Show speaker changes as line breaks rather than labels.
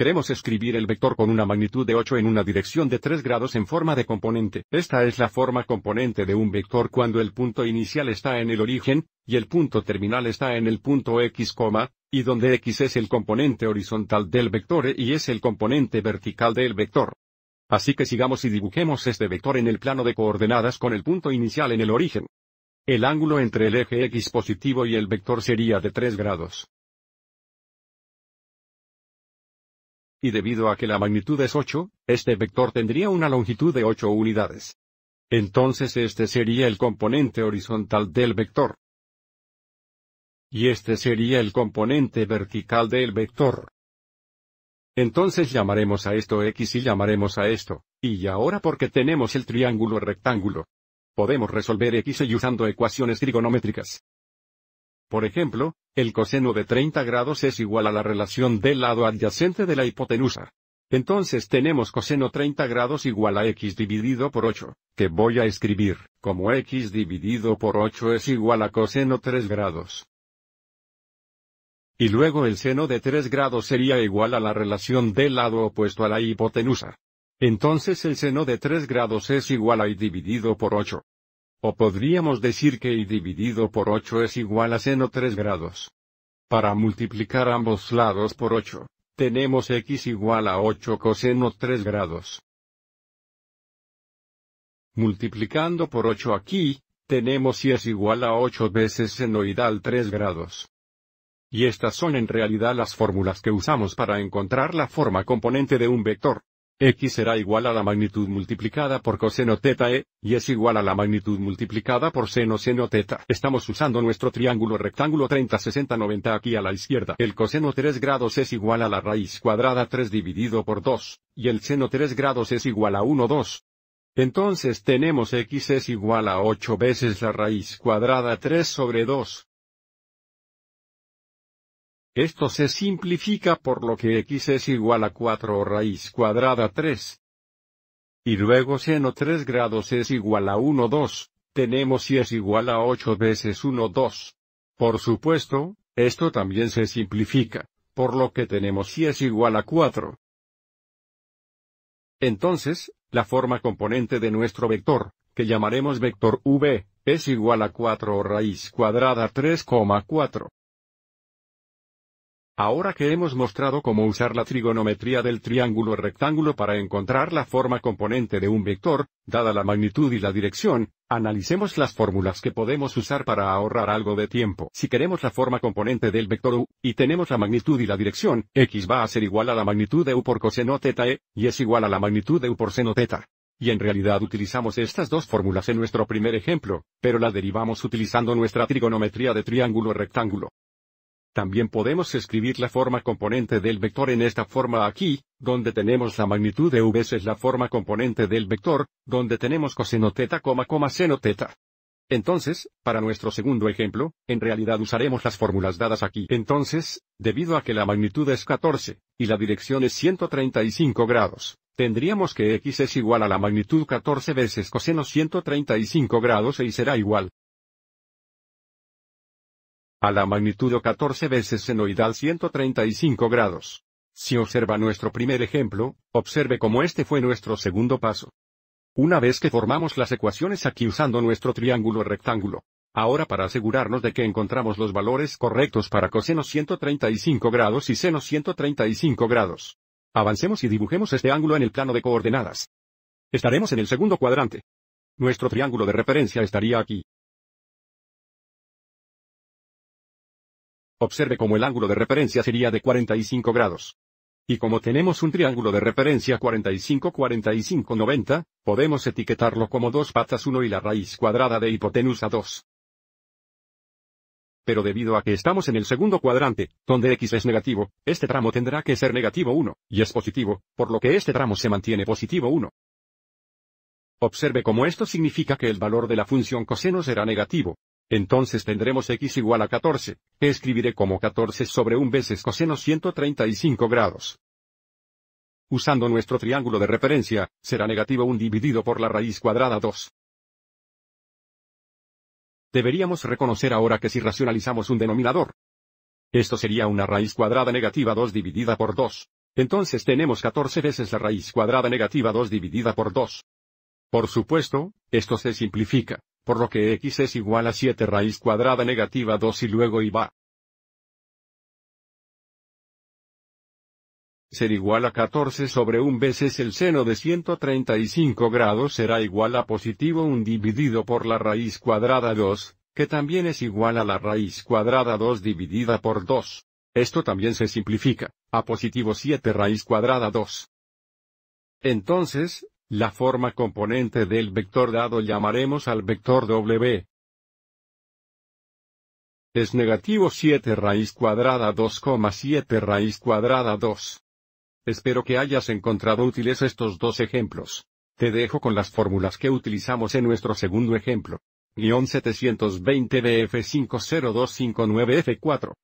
Queremos escribir el vector con una magnitud de 8 en una dirección de 3 grados en forma de componente. Esta es la forma componente de un vector cuando el punto inicial está en el origen, y el punto terminal está en el punto x, y donde x es el componente horizontal del vector e y es el componente vertical del vector. Así que sigamos y dibujemos este vector en el plano de coordenadas con el punto inicial en el origen. El ángulo entre el eje x positivo y el vector sería de 3 grados. y debido a que la magnitud es 8, este vector tendría una longitud de 8 unidades. Entonces este sería el componente horizontal del vector. Y este sería el componente vertical del vector. Entonces llamaremos a esto X y llamaremos a esto, y ahora porque tenemos el triángulo rectángulo. Podemos resolver X y usando ecuaciones trigonométricas. Por ejemplo, el coseno de 30 grados es igual a la relación del lado adyacente de la hipotenusa. Entonces tenemos coseno 30 grados igual a x dividido por 8, que voy a escribir, como x dividido por 8 es igual a coseno 3 grados. Y luego el seno de 3 grados sería igual a la relación del lado opuesto a la hipotenusa. Entonces el seno de 3 grados es igual a y dividido por 8, o podríamos decir que y dividido por 8 es igual a seno 3 grados. Para multiplicar ambos lados por 8, tenemos x igual a 8 coseno 3 grados. Multiplicando por 8 aquí, tenemos y es igual a 8 veces senoidal 3 grados. Y estas son en realidad las fórmulas que usamos para encontrar la forma componente de un vector x será igual a la magnitud multiplicada por coseno teta e, y es igual a la magnitud multiplicada por seno seno teta. Estamos usando nuestro triángulo rectángulo 30 60 90 aquí a la izquierda. El coseno 3 grados es igual a la raíz cuadrada 3 dividido por 2, y el seno 3 grados es igual a 1 2. Entonces tenemos x es igual a 8 veces la raíz cuadrada 3 sobre 2. Esto se simplifica por lo que x es igual a 4 raíz cuadrada 3. Y luego seno 3 grados es igual a 1 2, tenemos y es igual a 8 veces 1 2. Por supuesto, esto también se simplifica, por lo que tenemos y es igual a 4. Entonces, la forma componente de nuestro vector, que llamaremos vector v, es igual a 4 raíz cuadrada 3,4. Ahora que hemos mostrado cómo usar la trigonometría del triángulo rectángulo para encontrar la forma componente de un vector, dada la magnitud y la dirección, analicemos las fórmulas que podemos usar para ahorrar algo de tiempo. Si queremos la forma componente del vector u, y tenemos la magnitud y la dirección, x va a ser igual a la magnitud de u por coseno theta e, y es igual a la magnitud de u por seno theta Y en realidad utilizamos estas dos fórmulas en nuestro primer ejemplo, pero la derivamos utilizando nuestra trigonometría de triángulo rectángulo. También podemos escribir la forma componente del vector en esta forma aquí, donde tenemos la magnitud de u veces la forma componente del vector, donde tenemos coseno teta, coma, seno teta. Entonces, para nuestro segundo ejemplo, en realidad usaremos las fórmulas dadas aquí. Entonces, debido a que la magnitud es 14, y la dirección es 135 grados, tendríamos que x es igual a la magnitud 14 veces coseno 135 grados y será igual, a la magnitud o 14 veces senoidal 135 grados. Si observa nuestro primer ejemplo, observe cómo este fue nuestro segundo paso. Una vez que formamos las ecuaciones aquí usando nuestro triángulo rectángulo. Ahora para asegurarnos de que encontramos los valores correctos para coseno 135 grados y seno 135 grados. Avancemos y dibujemos este ángulo en el plano de coordenadas. Estaremos en el segundo cuadrante. Nuestro triángulo de referencia estaría aquí. Observe como el ángulo de referencia sería de 45 grados. Y como tenemos un triángulo de referencia 45-45-90, podemos etiquetarlo como dos patas 1 y la raíz cuadrada de hipotenusa 2. Pero debido a que estamos en el segundo cuadrante, donde x es negativo, este tramo tendrá que ser negativo 1, y es positivo, por lo que este tramo se mantiene positivo 1. Observe como esto significa que el valor de la función coseno será negativo, entonces tendremos x igual a 14, escribiré como 14 sobre 1 veces coseno 135 grados. Usando nuestro triángulo de referencia, será negativo 1 dividido por la raíz cuadrada 2. Deberíamos reconocer ahora que si racionalizamos un denominador, esto sería una raíz cuadrada negativa 2 dividida por 2. Entonces tenemos 14 veces la raíz cuadrada negativa 2 dividida por 2. Por supuesto, esto se simplifica por lo que x es igual a 7 raíz cuadrada negativa 2 y luego iba. va. ser igual a 14 sobre 1 veces el seno de 135 grados será igual a positivo 1 dividido por la raíz cuadrada 2, que también es igual a la raíz cuadrada 2 dividida por 2. Esto también se simplifica, a positivo 7 raíz cuadrada 2. Entonces, la forma componente del vector dado llamaremos al vector W. Es negativo 7 raíz cuadrada 2,7 raíz cuadrada 2. Espero que hayas encontrado útiles estos dos ejemplos. Te dejo con las fórmulas que utilizamos en nuestro segundo ejemplo. 720 bf 50259 f 4